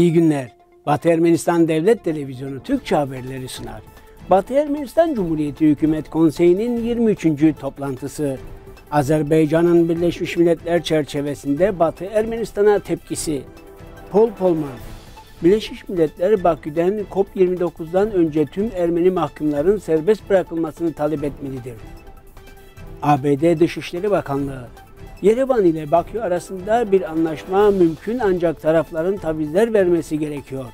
İyi günler. Batı Ermenistan Devlet Televizyonu Türkçe haberleri sunar. Batı Ermenistan Cumhuriyeti Hükümet Konseyi'nin 23. toplantısı. Azerbaycan'ın Birleşmiş Milletler çerçevesinde Batı Ermenistan'a tepkisi. Pol Polman, Birleşmiş Milletler Bakü'den COP29'dan önce tüm Ermeni mahkumların serbest bırakılmasını talep etmelidir. ABD Dışişleri Bakanlığı Yerevan ile Bakü arasında bir anlaşma mümkün ancak tarafların tavizler vermesi gerekiyor.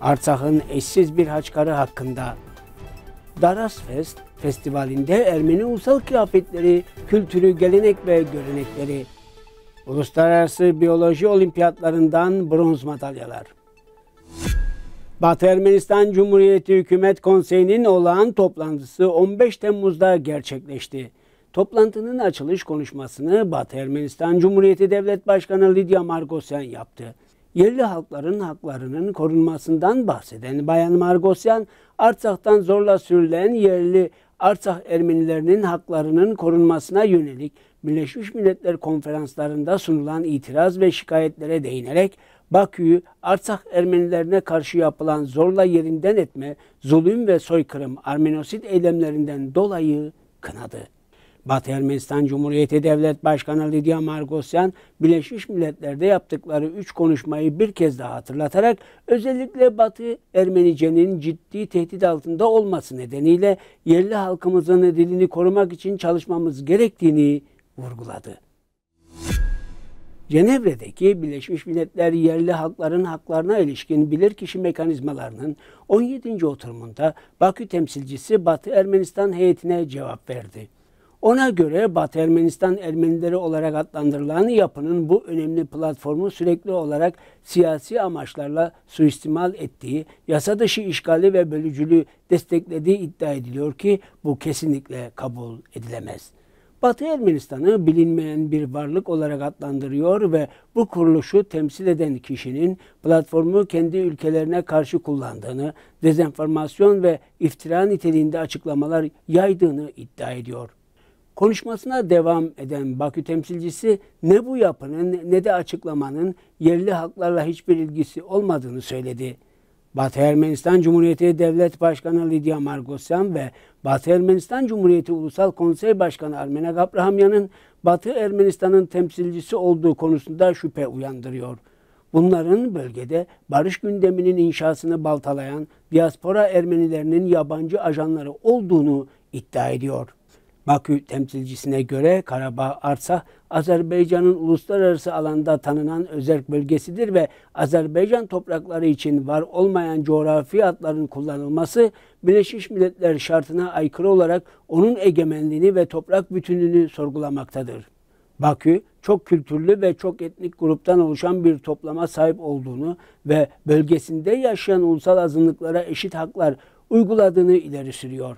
Artsak'ın eşsiz bir haçkarı hakkında Darasfest festivalinde Ermeni ulusal kıyafetleri, kültürü, gelenek ve görenekleri, uluslararası biyoloji olimpiyatlarından bronz madalyalar. Batı Ermenistan Cumhuriyeti Hükümet Konseyi'nin olağan toplantısı 15 Temmuz'da gerçekleşti. Toplantının açılış konuşmasını Batı Ermenistan Cumhuriyeti Devlet Başkanı Lidya Margosyan yaptı. Yerli halkların haklarının korunmasından bahseden Bayan Margosyan, Artsakh'tan zorla sürülen yerli Artsakh Ermenilerinin haklarının korunmasına yönelik Birleşmiş Milletler konferanslarında sunulan itiraz ve şikayetlere değinerek Bakü'yü Artsakh Ermenilerine karşı yapılan zorla yerinden etme, zulüm ve soykırım Armenosit eylemlerinden dolayı kınadı. Batı Ermenistan Cumhuriyeti Devlet Başkanı Lidya Margosyan, Birleşmiş Milletler'de yaptıkları üç konuşmayı bir kez daha hatırlatarak özellikle Batı Ermenice'nin ciddi tehdit altında olması nedeniyle yerli halkımızın dilini korumak için çalışmamız gerektiğini vurguladı. Cenevre'deki Birleşmiş Milletler yerli halkların haklarına ilişkin bilirkişi mekanizmalarının 17. oturumunda Bakü temsilcisi Batı Ermenistan heyetine cevap verdi. Ona göre Batı Ermenistan Ermenileri olarak adlandırılan yapının bu önemli platformu sürekli olarak siyasi amaçlarla suistimal ettiği, yasa dışı işgali ve bölücülüğü desteklediği iddia ediliyor ki bu kesinlikle kabul edilemez. Batı Ermenistan'ı bilinmeyen bir varlık olarak adlandırıyor ve bu kuruluşu temsil eden kişinin platformu kendi ülkelerine karşı kullandığını, dezenformasyon ve iftira niteliğinde açıklamalar yaydığını iddia ediyor. Konuşmasına devam eden Bakü temsilcisi ne bu yapının ne de açıklamanın yerli haklarla hiçbir ilgisi olmadığını söyledi. Batı Ermenistan Cumhuriyeti Devlet Başkanı Lidya Margosyan ve Batı Ermenistan Cumhuriyeti Ulusal Konsey Başkanı Armena Gabrahamyan'ın Batı Ermenistan'ın temsilcisi olduğu konusunda şüphe uyandırıyor. Bunların bölgede barış gündeminin inşasını baltalayan diaspora Ermenilerinin yabancı ajanları olduğunu iddia ediyor. Bakü temsilcisine göre Karabağ Arsa Azerbaycan'ın uluslararası alanda tanınan özel bölgesidir ve Azerbaycan toprakları için var olmayan coğrafi adların kullanılması Birleşmiş Milletler şartına aykırı olarak onun egemenliğini ve toprak bütünlüğünü sorgulamaktadır. Bakü çok kültürlü ve çok etnik gruptan oluşan bir toplama sahip olduğunu ve bölgesinde yaşayan ulusal azınlıklara eşit haklar uyguladığını ileri sürüyor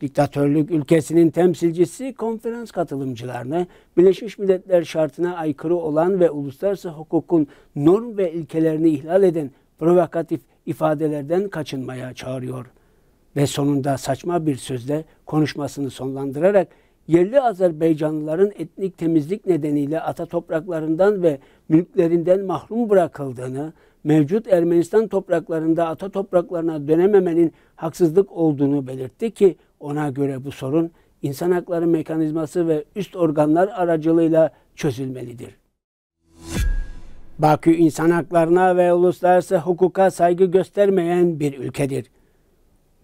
diktatörlük ülkesinin temsilcisi konferans katılımcılarını Birleşmiş Milletler şartına aykırı olan ve uluslararası hukukun norm ve ilkelerini ihlal eden provokatif ifadelerden kaçınmaya çağırıyor. Ve sonunda saçma bir sözle konuşmasını sonlandırarak yerli Azerbaycanlıların etnik temizlik nedeniyle ata topraklarından ve mülklerinden mahrum bırakıldığını, mevcut Ermenistan topraklarında ata topraklarına dönememenin haksızlık olduğunu belirtti ki ona göre bu sorun insan hakları mekanizması ve üst organlar aracılığıyla çözülmelidir. Bakü insan haklarına ve uluslararası hukuka saygı göstermeyen bir ülkedir.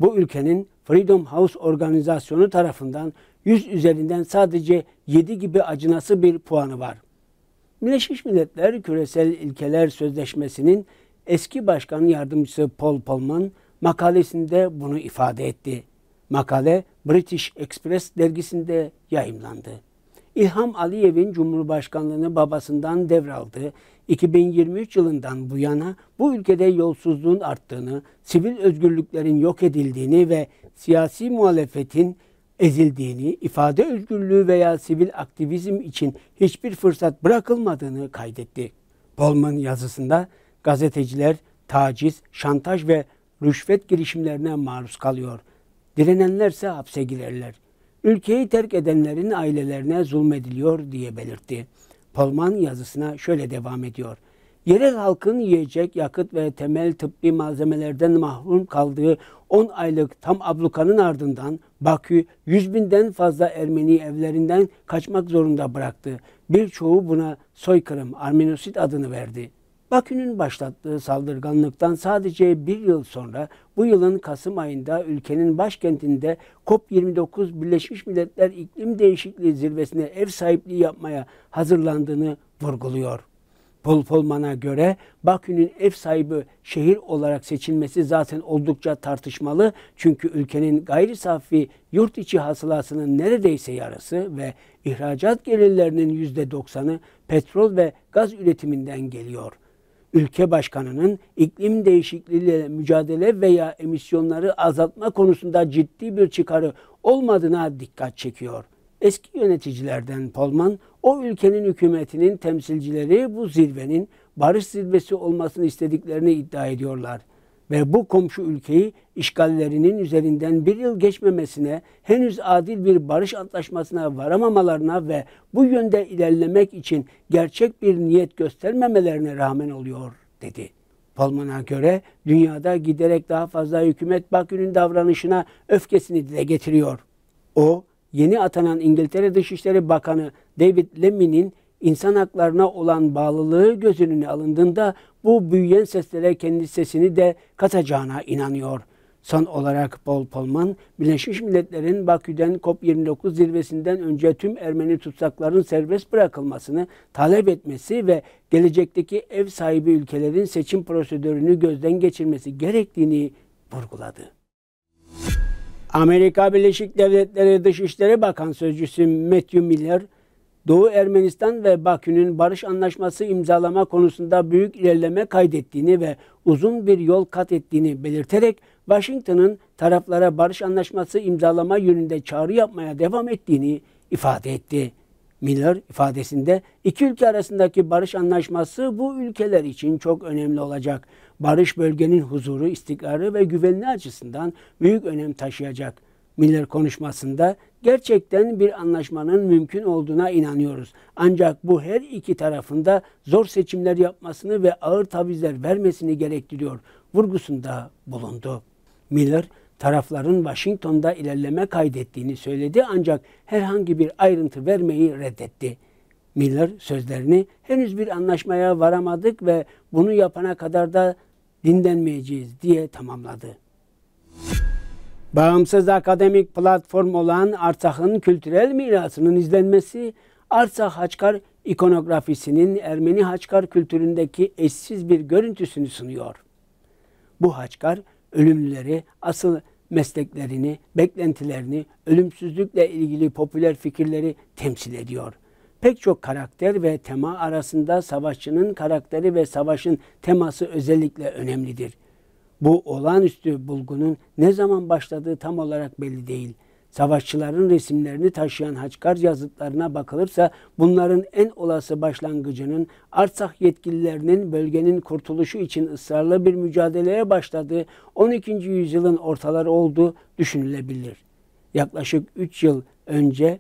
Bu ülkenin Freedom House organizasyonu tarafından 100 üzerinden sadece 7 gibi acınası bir puanı var. Birleşmiş Milletler Küresel İlkeler Sözleşmesi'nin eski başkan yardımcısı Paul Polman makalesinde bunu ifade etti. Makale British Express dergisinde yayımlandı. İlham Aliyev'in Cumhurbaşkanlığını babasından devraldığı 2023 yılından bu yana bu ülkede yolsuzluğun arttığını, sivil özgürlüklerin yok edildiğini ve siyasi muhalefetin ezildiğini, ifade özgürlüğü veya sivil aktivizm için hiçbir fırsat bırakılmadığını kaydetti. Polman yazısında gazeteciler taciz, şantaj ve rüşvet girişimlerine maruz kalıyor. Direnenlerse hapse girerler. Ülkeyi terk edenlerin ailelerine zulmediliyor diye belirtti. Polman yazısına şöyle devam ediyor. Yerel halkın yiyecek, yakıt ve temel tıbbi malzemelerden mahrum kaldığı 10 aylık tam ablukanın ardından Bakü 100 binden fazla Ermeni evlerinden kaçmak zorunda bıraktı. Birçoğu buna soykırım, Armenosit adını verdi.'' Bakü'nün başlattığı saldırganlıktan sadece bir yıl sonra bu yılın Kasım ayında ülkenin başkentinde COP29 Birleşmiş Milletler İklim Değişikliği Zirvesi'ne ev sahipliği yapmaya hazırlandığını vurguluyor. Paul Polman'a göre Bakü'nün ev sahibi şehir olarak seçilmesi zaten oldukça tartışmalı çünkü ülkenin gayri safi yurt içi hasılasının neredeyse yarısı ve ihracat gelirlerinin %90'ı petrol ve gaz üretiminden geliyor ülke başkanının iklim değişikliğiyle mücadele veya emisyonları azaltma konusunda ciddi bir çıkarı olmadığına dikkat çekiyor. Eski yöneticilerden Polman, o ülkenin hükümetinin temsilcileri bu zirvenin barış zirvesi olmasını istediklerini iddia ediyorlar ve bu komşu ülkeyi işgallerinin üzerinden bir yıl geçmemesine, henüz adil bir barış antlaşmasına varamamalarına ve bu yönde ilerlemek için gerçek bir niyet göstermemelerine rağmen oluyor, dedi. Polman'a göre dünyada giderek daha fazla hükümet Bakü'nün davranışına öfkesini dile getiriyor. O, yeni atanan İngiltere Dışişleri Bakanı David Lamy'nin insan haklarına olan bağlılığı göz önüne alındığında bu büyüyen seslere kendi sesini de katacağına inanıyor. Son olarak Paul Polman, Birleşmiş Milletler'in Bakü'den COP29 zirvesinden önce tüm Ermeni tutsakların serbest bırakılmasını talep etmesi ve gelecekteki ev sahibi ülkelerin seçim prosedürünü gözden geçirmesi gerektiğini vurguladı. Amerika Birleşik Devletleri Dışişleri Bakan Sözcüsü Matthew Miller, Doğu Ermenistan ve Bakü'nün barış anlaşması imzalama konusunda büyük ilerleme kaydettiğini ve uzun bir yol kat ettiğini belirterek Washington'ın taraflara barış anlaşması imzalama yönünde çağrı yapmaya devam ettiğini ifade etti. Miller ifadesinde iki ülke arasındaki barış anlaşması bu ülkeler için çok önemli olacak. Barış bölgenin huzuru, istikrarı ve güvenliği açısından büyük önem taşıyacak. Miller konuşmasında gerçekten bir anlaşmanın mümkün olduğuna inanıyoruz. Ancak bu her iki tarafında zor seçimler yapmasını ve ağır tavizler vermesini gerektiriyor vurgusunda bulundu. Miller, tarafların Washington'da ilerleme kaydettiğini söyledi ancak herhangi bir ayrıntı vermeyi reddetti. Miller sözlerini henüz bir anlaşmaya varamadık ve bunu yapana kadar da dinlenmeyeceğiz diye tamamladı. Bağımsız akademik platform olan Artsakh'ın kültürel mirasının izlenmesi, Artsakh Haçkar ikonografisinin Ermeni Haçkar kültüründeki eşsiz bir görüntüsünü sunuyor. Bu Haçkar, ölümlüleri asıl mesleklerini, beklentilerini, ölümsüzlükle ilgili popüler fikirleri temsil ediyor. Pek çok karakter ve tema arasında savaşçının karakteri ve savaşın teması özellikle önemlidir.'' Bu olağanüstü bulgunun ne zaman başladığı tam olarak belli değil. Savaşçıların resimlerini taşıyan Haçkar yazıtlarına bakılırsa bunların en olası başlangıcının Arsak yetkililerinin bölgenin kurtuluşu için ısrarlı bir mücadeleye başladığı 12. yüzyılın ortaları olduğu düşünülebilir. Yaklaşık 3 yıl önce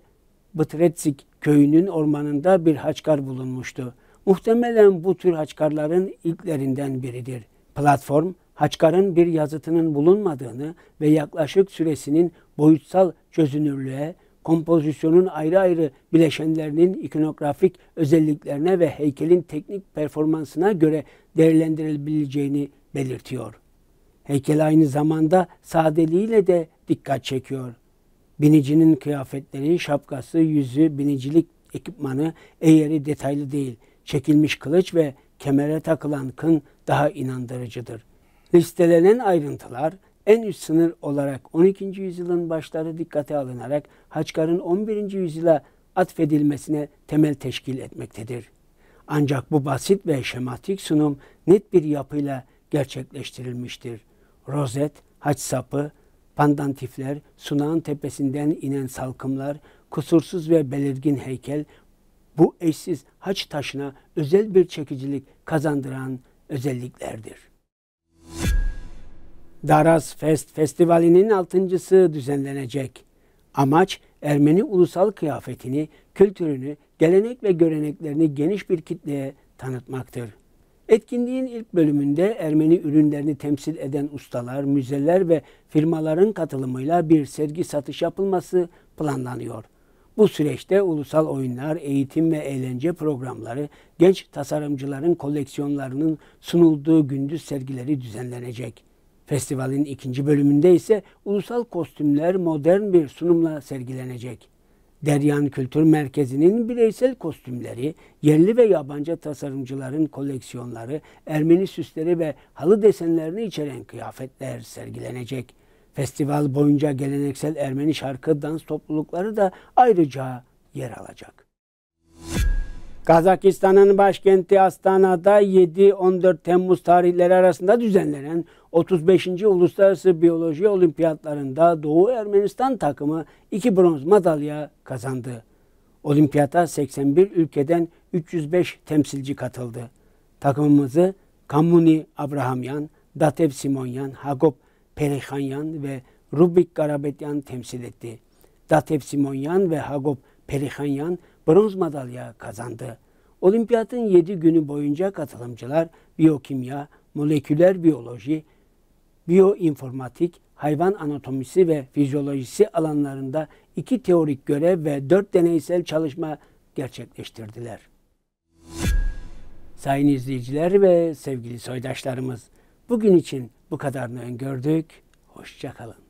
Bıtretzik köyünün ormanında bir haçkar bulunmuştu. Muhtemelen bu tür haçkarların ilklerinden biridir. Platform Haçkar'ın bir yazıtının bulunmadığını ve yaklaşık süresinin boyutsal çözünürlüğe, kompozisyonun ayrı ayrı bileşenlerinin ikonografik özelliklerine ve heykelin teknik performansına göre değerlendirilebileceğini belirtiyor. Heykel aynı zamanda sadeliğiyle de dikkat çekiyor. Binicinin kıyafetleri, şapkası, yüzü, binicilik ekipmanı eğeri detaylı değil. Çekilmiş kılıç ve kemere takılan kın daha inandırıcıdır. Listelenen ayrıntılar en üst sınır olarak 12. yüzyılın başları dikkate alınarak Haçkar'ın 11. yüzyıla atfedilmesine temel teşkil etmektedir. Ancak bu basit ve şematik sunum net bir yapıyla gerçekleştirilmiştir. Rozet, haç sapı, pandantifler, sunağın tepesinden inen salkımlar, kusursuz ve belirgin heykel, bu eşsiz haç taşına özel bir çekicilik kazandıran özelliklerdir. Daraz Fest Festivali'nin altıncısı düzenlenecek. Amaç Ermeni ulusal kıyafetini, kültürünü, gelenek ve göreneklerini geniş bir kitleye tanıtmaktır. Etkinliğin ilk bölümünde Ermeni ürünlerini temsil eden ustalar, müzeler ve firmaların katılımıyla bir sergi satış yapılması planlanıyor. Bu süreçte ulusal oyunlar, eğitim ve eğlence programları, genç tasarımcıların koleksiyonlarının sunulduğu gündüz sergileri düzenlenecek. Festivalin ikinci bölümünde ise ulusal kostümler modern bir sunumla sergilenecek. Deryan Kültür Merkezi'nin bireysel kostümleri, yerli ve yabancı tasarımcıların koleksiyonları, Ermeni süsleri ve halı desenlerini içeren kıyafetler sergilenecek. Festival boyunca geleneksel Ermeni şarkı dans toplulukları da ayrıca yer alacak. Kazakistan'ın başkenti Astana'da 7-14 Temmuz tarihleri arasında düzenlenen 35. Uluslararası Biyoloji Olimpiyatlarında Doğu Ermenistan takımı iki bronz madalya kazandı. Olimpiyata 81 ülkeden 305 temsilci katıldı. Takımımızı Kamuni Abrahamyan, Datev Simonyan, Hagop Perikhanyan ve Rubik Garabetyan temsil etti. Datev Simonyan ve Hagop Perikhanyan bronz madalya kazandı. Olimpiyatın 7 günü boyunca katılımcılar biyokimya, moleküler biyoloji, biyoinformatik, hayvan anatomisi ve fizyolojisi alanlarında iki teorik görev ve dört deneysel çalışma gerçekleştirdiler. Sayın izleyiciler ve sevgili soydaşlarımız, bugün için bu kadarını öngördük. Hoşçakalın.